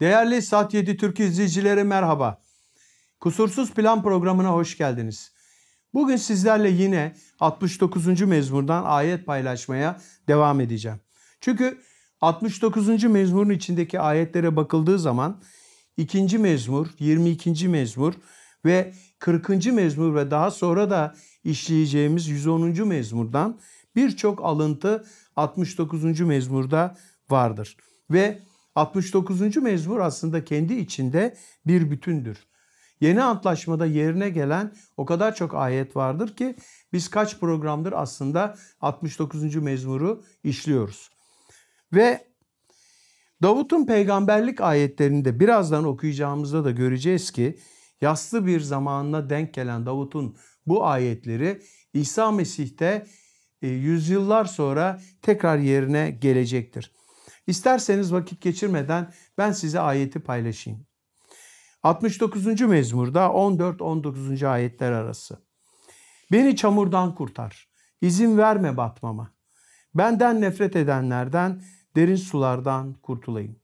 Değerli Saat 7 Türk izleyicileri merhaba. Kusursuz Plan programına hoş geldiniz. Bugün sizlerle yine 69. mezmurdan ayet paylaşmaya devam edeceğim. Çünkü 69. mezmurun içindeki ayetlere bakıldığı zaman 2. mezmur, 22. mezmur ve 40. mezmur ve daha sonra da işleyeceğimiz 110. mezmurdan birçok alıntı 69. mezmurda vardır. Ve 69. mezmur aslında kendi içinde bir bütündür. Yeni antlaşmada yerine gelen o kadar çok ayet vardır ki biz kaç programdır aslında 69. mezmuru işliyoruz. Ve Davut'un peygamberlik ayetlerini de birazdan okuyacağımızda da göreceğiz ki yaslı bir zamanına denk gelen Davut'un bu ayetleri İsa Mesih'te e, yüzyıllar sonra tekrar yerine gelecektir. İsterseniz vakit geçirmeden ben size ayeti paylaşayım. 69. mezmurda 14-19. ayetler arası. Beni çamurdan kurtar. İzin verme batmama. Benden nefret edenlerden, derin sulardan kurtulayım.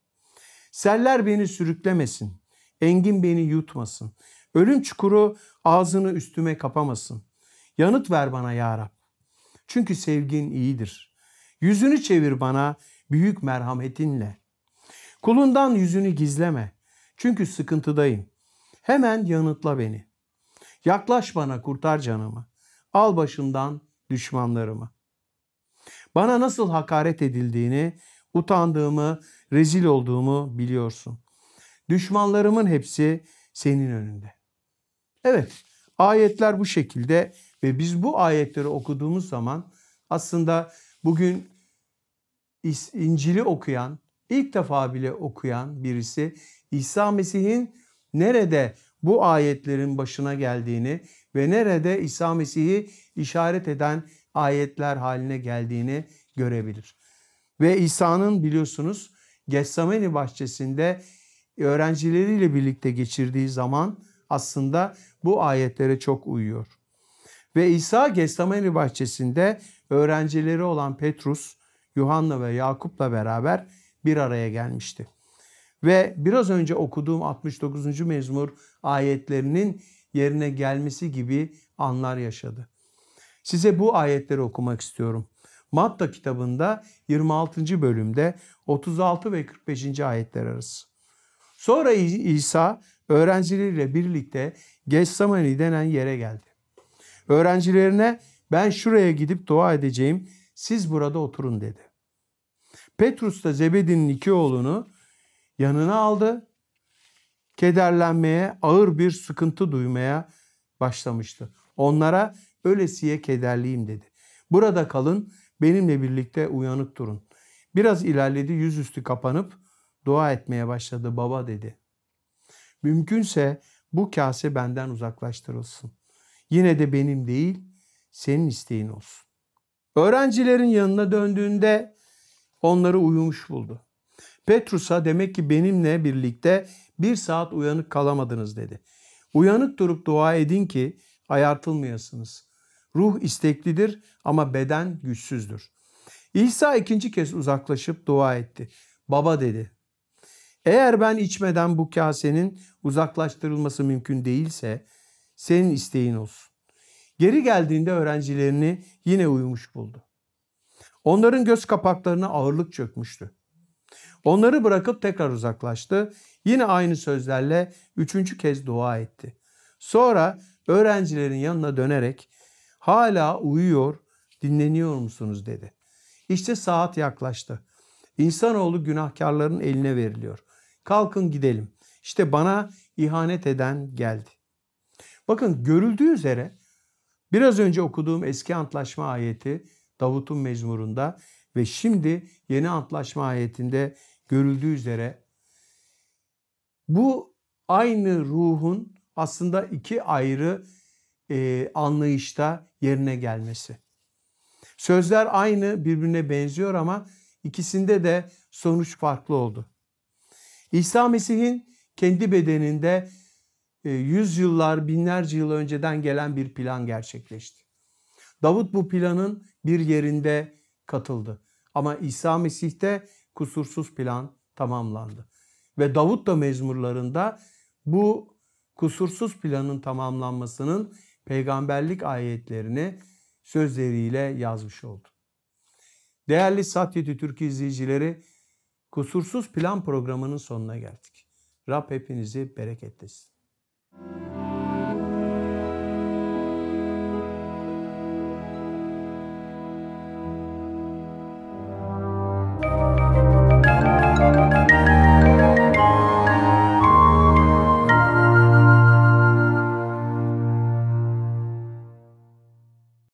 Seller beni sürüklemesin. Engin beni yutmasın. Ölüm çukuru ağzını üstüme kapamasın. Yanıt ver bana ya Rab. Çünkü sevgin iyidir. Yüzünü çevir bana, büyük merhametinle. Kulundan yüzünü gizleme. Çünkü sıkıntıdayım. Hemen yanıtla beni. Yaklaş bana kurtar canımı. Al başından düşmanlarımı. Bana nasıl hakaret edildiğini, utandığımı, rezil olduğumu biliyorsun. Düşmanlarımın hepsi senin önünde. Evet, ayetler bu şekilde ve biz bu ayetleri okuduğumuz zaman aslında bugün İncil'i okuyan, ilk defa bile okuyan birisi İsa Mesih'in nerede bu ayetlerin başına geldiğini ve nerede İsa Mesih'i işaret eden ayetler haline geldiğini görebilir. Ve İsa'nın biliyorsunuz Getsemani bahçesinde öğrencileriyle birlikte geçirdiği zaman aslında bu ayetlere çok uyuyor. Ve İsa Getsemani bahçesinde öğrencileri olan Petrus Yuhanna ve Yakup'la beraber bir araya gelmişti. Ve biraz önce okuduğum 69. mezmur ayetlerinin yerine gelmesi gibi anlar yaşadı. Size bu ayetleri okumak istiyorum. Matta kitabında 26. bölümde 36 ve 45. ayetler arası. Sonra İsa öğrencileriyle birlikte Getsemani denen yere geldi. Öğrencilerine ben şuraya gidip dua edeceğim siz burada oturun dedi. Petrus da Zebedi'nin iki oğlunu yanına aldı. Kederlenmeye, ağır bir sıkıntı duymaya başlamıştı. Onlara ölesiye kederliyim dedi. Burada kalın, benimle birlikte uyanık durun. Biraz ilerledi, yüzüstü kapanıp dua etmeye başladı. Baba dedi. Mümkünse bu kase benden uzaklaştırılsın. Yine de benim değil, senin isteğin olsun. Öğrencilerin yanına döndüğünde onları uyumuş buldu. Petrus'a demek ki benimle birlikte bir saat uyanık kalamadınız dedi. Uyanık durup dua edin ki ayartılmayasınız. Ruh isteklidir ama beden güçsüzdür. İsa ikinci kez uzaklaşıp dua etti. Baba dedi. Eğer ben içmeden bu kasenin uzaklaştırılması mümkün değilse senin isteğin olsun. Geri geldiğinde öğrencilerini yine uyumuş buldu. Onların göz kapaklarına ağırlık çökmüştü. Onları bırakıp tekrar uzaklaştı. Yine aynı sözlerle üçüncü kez dua etti. Sonra öğrencilerin yanına dönerek hala uyuyor, dinleniyor musunuz dedi. İşte saat yaklaştı. İnsanoğlu günahkarların eline veriliyor. Kalkın gidelim. İşte bana ihanet eden geldi. Bakın görüldüğü üzere biraz önce okuduğum eski antlaşma ayeti Davut'un mezmurunda ve şimdi yeni antlaşma ayetinde görüldüğü üzere bu aynı ruhun aslında iki ayrı e, anlayışta yerine gelmesi. Sözler aynı birbirine benziyor ama ikisinde de sonuç farklı oldu. İsa Mesih'in kendi bedeninde e, yüzyıllar binlerce yıl önceden gelen bir plan gerçekleşti. Davut bu planın bir yerinde katıldı. Ama İsa Mesih'te kusursuz plan tamamlandı. Ve Davut da mezmurlarında bu kusursuz planın tamamlanmasının peygamberlik ayetlerini sözleriyle yazmış oldu. Değerli Satyeti Türk izleyicileri, Kusursuz Plan programının sonuna geldik. Rab hepinizi bereketlesin.